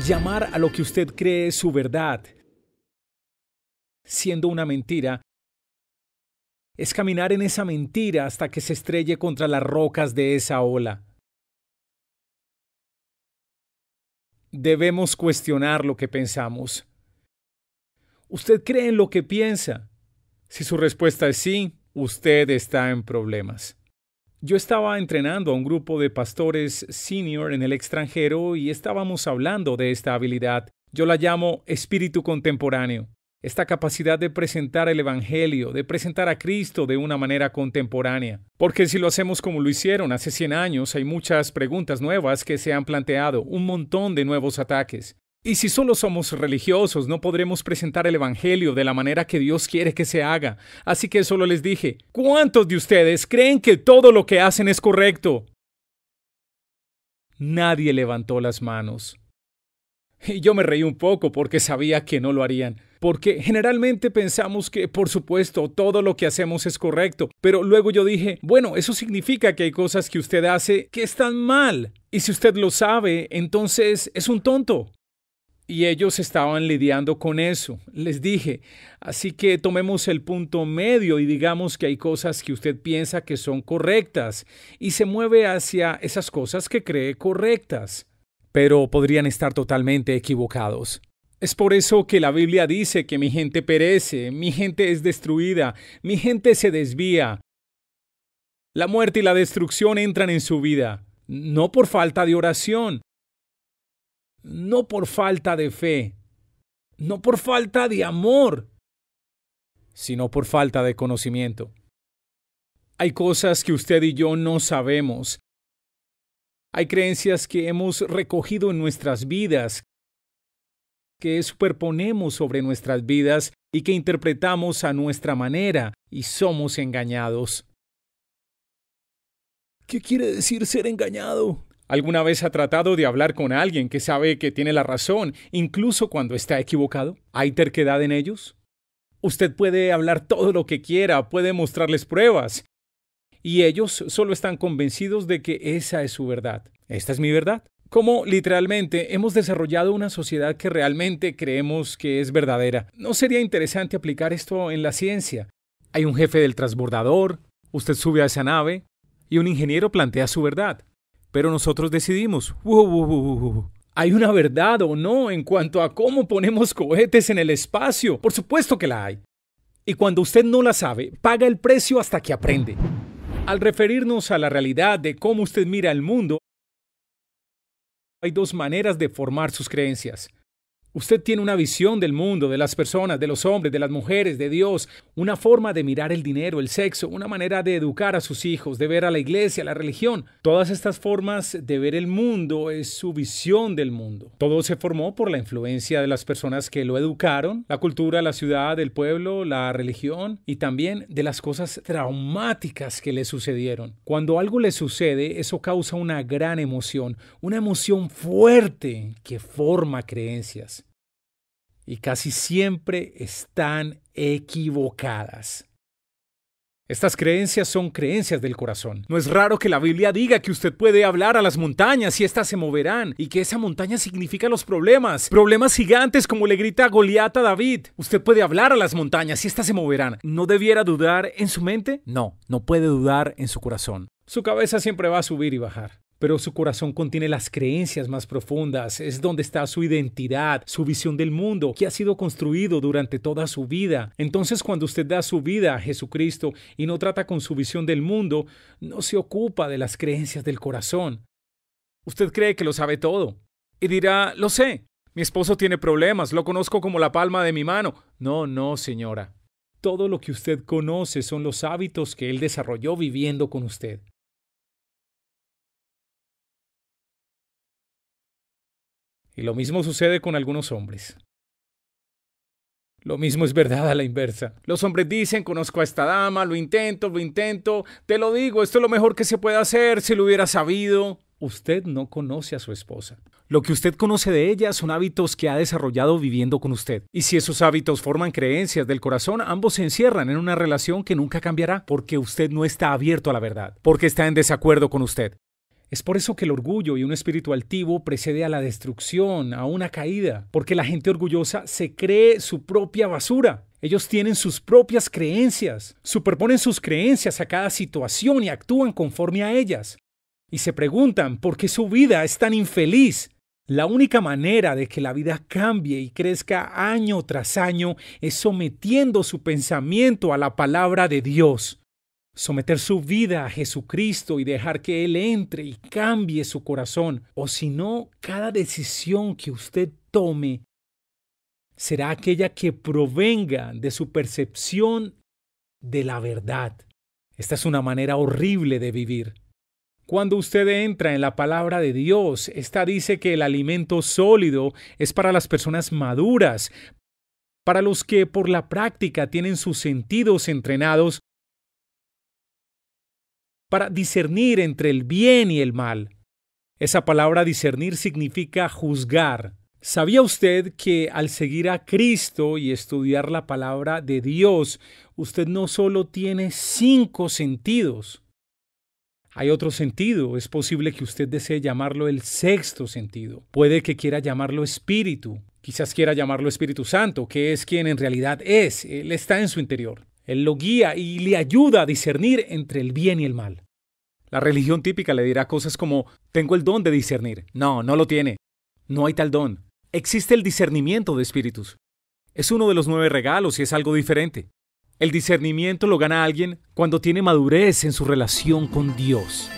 llamar a lo que usted cree su verdad, siendo una mentira, es caminar en esa mentira hasta que se estrelle contra las rocas de esa ola. Debemos cuestionar lo que pensamos. ¿Usted cree en lo que piensa? Si su respuesta es sí, usted está en problemas. Yo estaba entrenando a un grupo de pastores senior en el extranjero y estábamos hablando de esta habilidad. Yo la llamo espíritu contemporáneo. Esta capacidad de presentar el Evangelio, de presentar a Cristo de una manera contemporánea. Porque si lo hacemos como lo hicieron hace 100 años, hay muchas preguntas nuevas que se han planteado, un montón de nuevos ataques. Y si solo somos religiosos, no podremos presentar el Evangelio de la manera que Dios quiere que se haga. Así que solo les dije, ¿cuántos de ustedes creen que todo lo que hacen es correcto? Nadie levantó las manos. Y yo me reí un poco porque sabía que no lo harían, porque generalmente pensamos que, por supuesto, todo lo que hacemos es correcto, pero luego yo dije, bueno, eso significa que hay cosas que usted hace que están mal, y si usted lo sabe, entonces es un tonto y ellos estaban lidiando con eso. Les dije, así que tomemos el punto medio y digamos que hay cosas que usted piensa que son correctas y se mueve hacia esas cosas que cree correctas, pero podrían estar totalmente equivocados. Es por eso que la Biblia dice que mi gente perece, mi gente es destruida, mi gente se desvía. La muerte y la destrucción entran en su vida, no por falta de oración, no por falta de fe, no por falta de amor, sino por falta de conocimiento. Hay cosas que usted y yo no sabemos. Hay creencias que hemos recogido en nuestras vidas, que superponemos sobre nuestras vidas y que interpretamos a nuestra manera y somos engañados. ¿Qué quiere decir ser engañado? ¿Alguna vez ha tratado de hablar con alguien que sabe que tiene la razón, incluso cuando está equivocado? ¿Hay terquedad en ellos? Usted puede hablar todo lo que quiera, puede mostrarles pruebas, y ellos solo están convencidos de que esa es su verdad. Esta es mi verdad. Como literalmente hemos desarrollado una sociedad que realmente creemos que es verdadera. ¿No sería interesante aplicar esto en la ciencia? Hay un jefe del transbordador, usted sube a esa nave y un ingeniero plantea su verdad. Pero nosotros decidimos, ¿hay una verdad o no en cuanto a cómo ponemos cohetes en el espacio? Por supuesto que la hay. Y cuando usted no la sabe, paga el precio hasta que aprende. Al referirnos a la realidad de cómo usted mira el mundo, hay dos maneras de formar sus creencias. Usted tiene una visión del mundo, de las personas, de los hombres, de las mujeres, de Dios, una forma de mirar el dinero, el sexo, una manera de educar a sus hijos, de ver a la iglesia, la religión. Todas estas formas de ver el mundo es su visión del mundo. Todo se formó por la influencia de las personas que lo educaron, la cultura, la ciudad, el pueblo, la religión y también de las cosas traumáticas que le sucedieron. Cuando algo le sucede, eso causa una gran emoción, una emoción fuerte que forma creencias y casi siempre están equivocadas. Estas creencias son creencias del corazón. No es raro que la Biblia diga que usted puede hablar a las montañas y éstas se moverán, y que esa montaña significa los problemas, problemas gigantes como le grita Goliat a David. Usted puede hablar a las montañas y éstas se moverán. ¿No debiera dudar en su mente? No, no puede dudar en su corazón. Su cabeza siempre va a subir y bajar pero su corazón contiene las creencias más profundas, es donde está su identidad, su visión del mundo, que ha sido construido durante toda su vida. Entonces cuando usted da su vida a Jesucristo y no trata con su visión del mundo, no se ocupa de las creencias del corazón. Usted cree que lo sabe todo y dirá, lo sé, mi esposo tiene problemas, lo conozco como la palma de mi mano. No, no, señora. Todo lo que usted conoce son los hábitos que él desarrolló viviendo con usted. Y lo mismo sucede con algunos hombres. Lo mismo es verdad a la inversa. Los hombres dicen, conozco a esta dama, lo intento, lo intento, te lo digo, esto es lo mejor que se puede hacer si lo hubiera sabido. Usted no conoce a su esposa. Lo que usted conoce de ella son hábitos que ha desarrollado viviendo con usted. Y si esos hábitos forman creencias del corazón, ambos se encierran en una relación que nunca cambiará porque usted no está abierto a la verdad, porque está en desacuerdo con usted. Es por eso que el orgullo y un espíritu altivo precede a la destrucción, a una caída, porque la gente orgullosa se cree su propia basura. Ellos tienen sus propias creencias, superponen sus creencias a cada situación y actúan conforme a ellas. Y se preguntan por qué su vida es tan infeliz. La única manera de que la vida cambie y crezca año tras año es sometiendo su pensamiento a la palabra de Dios someter su vida a Jesucristo y dejar que Él entre y cambie su corazón, o si no, cada decisión que usted tome será aquella que provenga de su percepción de la verdad. Esta es una manera horrible de vivir. Cuando usted entra en la palabra de Dios, esta dice que el alimento sólido es para las personas maduras, para los que por la práctica tienen sus sentidos entrenados para discernir entre el bien y el mal. Esa palabra discernir significa juzgar. ¿Sabía usted que al seguir a Cristo y estudiar la palabra de Dios, usted no solo tiene cinco sentidos? Hay otro sentido, es posible que usted desee llamarlo el sexto sentido, puede que quiera llamarlo espíritu, quizás quiera llamarlo Espíritu Santo, que es quien en realidad es, Él está en su interior. Él lo guía y le ayuda a discernir entre el bien y el mal. La religión típica le dirá cosas como, tengo el don de discernir. No, no lo tiene. No hay tal don. Existe el discernimiento de espíritus. Es uno de los nueve regalos y es algo diferente. El discernimiento lo gana alguien cuando tiene madurez en su relación con Dios.